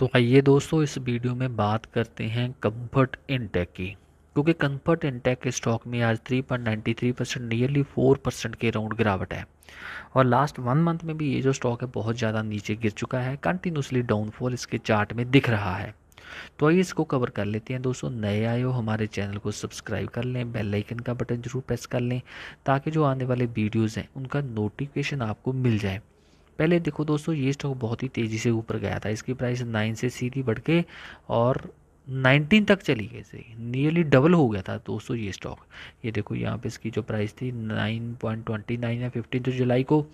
तो आइए दोस्तों इस वीडियो में बात करते हैं कंफर्ट इनटेक की क्योंकि कंफर्ट इनटेक के स्टॉक में आज three point ninety three percent nearly four percent के राउंड गिरावट है और लास्ट वन मंथ में भी ये जो स्टॉक है बहुत ज़्यादा नीचे गिर चुका है कंटिन्यूसली डाउनफॉल इसके चार्ट में दिख रहा है तो आइए इसको कवर कर लेते हैं दोस्तों नए आए हो हमारे चैनल को सब्सक्राइब कर लें बेल आइकन का बटन जरूर प्रेस कर लें ताकि जो आने वाले वीडियोज़ हैं उनका नोटिफिकेशन आपको मिल जाए पहले देखो दोस्तों ये स्टॉक बहुत ही तेज़ी से ऊपर गया था इसकी प्राइस नाइन से सीधी बढ़ के और नाइनटीन तक चली गई थी नियरली डबल हो गया था दोस्तों ये स्टॉक ये देखो यहाँ पे इसकी जो प्राइस थी नाइन पॉइंट ट्वेंटी नाइन या फिफ्टीन तो जुलाई को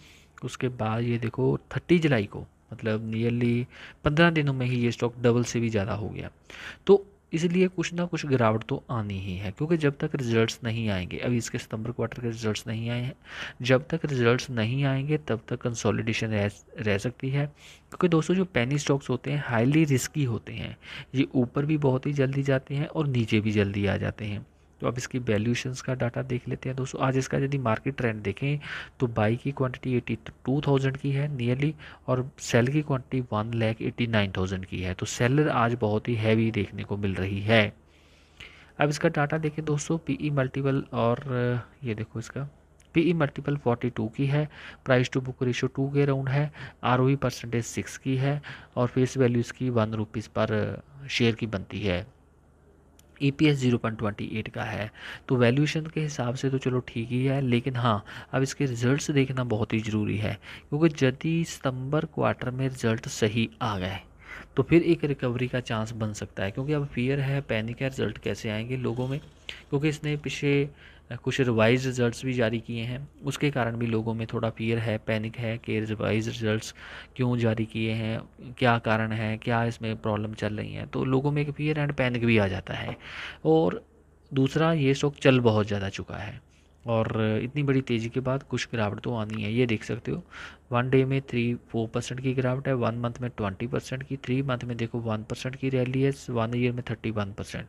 उसके बाद ये देखो थर्टी जुलाई को मतलब नियरली पंद्रह दिनों में ही ये स्टॉक डबल से भी ज़्यादा हो गया तो इसलिए कुछ ना कुछ गिरावट तो आनी ही है क्योंकि जब तक रिजल्ट्स नहीं आएंगे अभी इसके सितंबर क्वार्टर के रिजल्ट्स नहीं आए हैं जब तक रिजल्ट्स नहीं आएंगे तब तक कंसोलिडेशन रह, रह सकती है क्योंकि दोस्तों जो पैनी स्टॉक्स होते हैं हाईली रिस्की होते हैं ये ऊपर भी बहुत ही जल्दी जाते हैं और नीचे भी जल्दी आ जाते हैं तो अब इसकी वैल्यूशंस का डाटा देख लेते हैं दोस्तों आज इसका यदि मार्केट ट्रेंड देखें तो बाई की क्वांटिटी एटी टू थाउजेंड की है नियरली और सेल की quantity one lakh eighty nine thousand की है तो सेलर आज बहुत ही हैवी देखने को मिल रही है अब इसका डाटा देखें दोस्तों ई मल्टीपल e और ये देखो इसका ई मल्टीपल 42 की है price to book ratio two के राउंड है आर परसेंटेज सिक्स की है और फेस वैल्यू इसकी वन रुपीज़ पर शेयर की बनती है E P S zero point twenty eight का है तो वैल्यूएशन के हिसाब से तो चलो ठीक ही है लेकिन हाँ अब इसके रिज़ल्ट देखना बहुत ही ज़रूरी है क्योंकि यदि सितंबर क्वार्टर में रिज़ल्ट सही आ गए तो फिर एक रिकवरी का चांस बन सकता है क्योंकि अब फियर है पैनिक है रिज़ल्ट कैसे आएंगे लोगों में क्योंकि इसने पिछले कुछ रिवाइज रिज़ल्ट्स भी जारी किए हैं उसके कारण भी लोगों में थोड़ा फियर है पैनिक है कि रिवाइज रिज़ल्ट्स क्यों जारी किए हैं क्या कारण है क्या इसमें प्रॉब्लम चल रही है तो लोगों में एक फियर एंड पैनिक भी आ जाता है और दूसरा ये स्टॉक चल बहुत ज़्यादा चुका है और इतनी बड़ी तेज़ी के बाद कुछ गिरावट तो आनी है ये देख सकते हो वन डे में थ्री फोर परसेंट की गिरावट है वन मंथ में ट्वेंटी परसेंट की थ्री मंथ में देखो वन परसेंट की रैली है वन ईयर में थर्टी वन परसेंट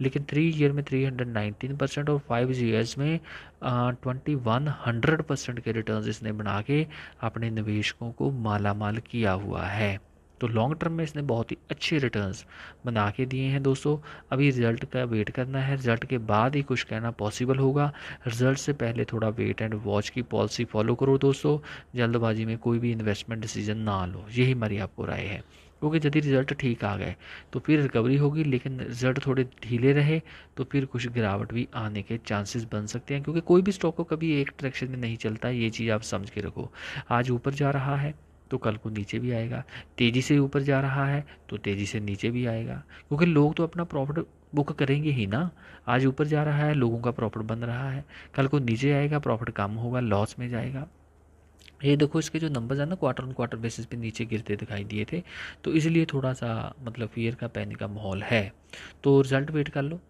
लेकिन थ्री ईयर में थ्री हंड्रेड नाइनटीन परसेंट और फाइव ईयर्स में ट्वेंटी वन हंड्रेड परसेंट के रिटर्न इसने बना के अपने निवेशकों को माला माल किया हुआ है तो लॉन्ग टर्म में इसने बहुत ही अच्छे रिटर्न्स बना के दिए हैं दोस्तों अभी रिज़ल्ट का वेट करना है रिज़ल्ट के बाद ही कुछ कहना पॉसिबल होगा रिज़ल्ट से पहले थोड़ा वेट एंड वॉच की पॉलिसी फॉलो करो दोस्तों जल्दबाजी में कोई भी इन्वेस्टमेंट डिसीजन ना लो यही हमारी आपको राय है क्योंकि यदि रिज़ल्ट ठीक आ गए तो फिर रिकवरी होगी लेकिन रिज़ल्ट थोड़े ढीले रहे तो फिर कुछ गिरावट भी आने के चांसेस बन सकते हैं क्योंकि कोई भी स्टॉक को कभी एक डायरेक्शन में नहीं चलता ये चीज़ आप समझ के रखो आज ऊपर जा रहा है तो कल को नीचे भी आएगा तेज़ी से ऊपर जा रहा है तो तेज़ी से नीचे भी आएगा क्योंकि लोग तो अपना प्रॉफिट बुक करेंगे ही ना आज ऊपर जा रहा है लोगों का प्रॉफिट बन रहा है कल को नीचे आएगा प्रॉफिट कम होगा लॉस में जाएगा ये देखो इसके जो नंबर्स है ना क्वार्टर ऑन क्वार्टर बेसिस पे नीचे गिरते दिखाई दिए थे तो इसलिए थोड़ा सा मतलब फियर का पैनिक का माहौल है तो रिजल्ट वेट कर लो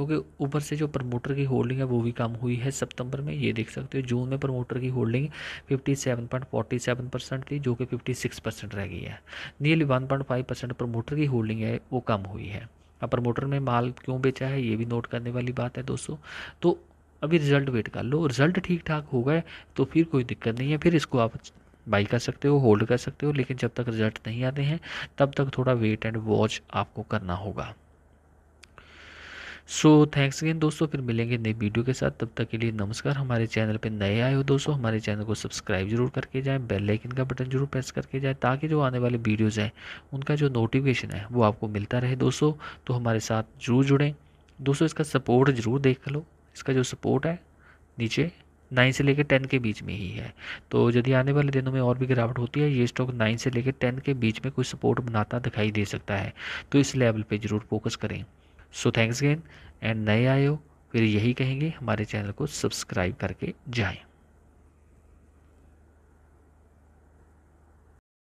क्योंकि ऊपर से जो प्रमोटर की होल्डिंग है वो भी कम हुई है सितंबर में ये देख सकते हो जून में प्रमोटर की होल्डिंग 57.47 परसेंट थी जो कि 56 परसेंट रह गई है नियरली 1.5 परसेंट प्रमोटर की होल्डिंग है वो कम हुई है अब प्रमोटर में माल क्यों बेचा है ये भी नोट करने वाली बात है दोस्तों तो अभी रिजल्ट वेट कर लो रिजल्ट ठीक ठाक हो गए तो फिर कोई दिक्कत नहीं है फिर इसको आप बाई कर सकते हो होल्ड कर सकते हो लेकिन जब तक रिजल्ट नहीं आते हैं तब तक थोड़ा वेट एंड वॉच आपको करना होगा सो थैंक्स अगेन दोस्तों फिर मिलेंगे नई वीडियो के साथ तब तक के लिए नमस्कार हमारे चैनल पे नए आए हो दोस्तों हमारे चैनल को सब्सक्राइब जरूर करके जाएं बेल लाइकन का बटन जरूर प्रेस करके जाएं ताकि जो आने वाले वीडियोस हैं उनका जो नोटिफिकेशन है वो आपको मिलता रहे दोस्तों तो हमारे साथ जरूर जुड़ें दोस्तों इसका सपोर्ट ज़रूर देख लो इसका जो सपोर्ट है नीचे नाइन से लेकर टेन के बीच में ही है तो यदि आने वाले दिनों में और भी गिरावट होती है ये स्टॉक नाइन से लेकर टेन के बीच में कोई सपोर्ट बनाता दिखाई दे सकता है तो इस लेवल पर ज़रूर फोकस करें सो थैंक्स अगेन एंड नए आए हो फिर यही कहेंगे हमारे चैनल को सब्सक्राइब करके जाएं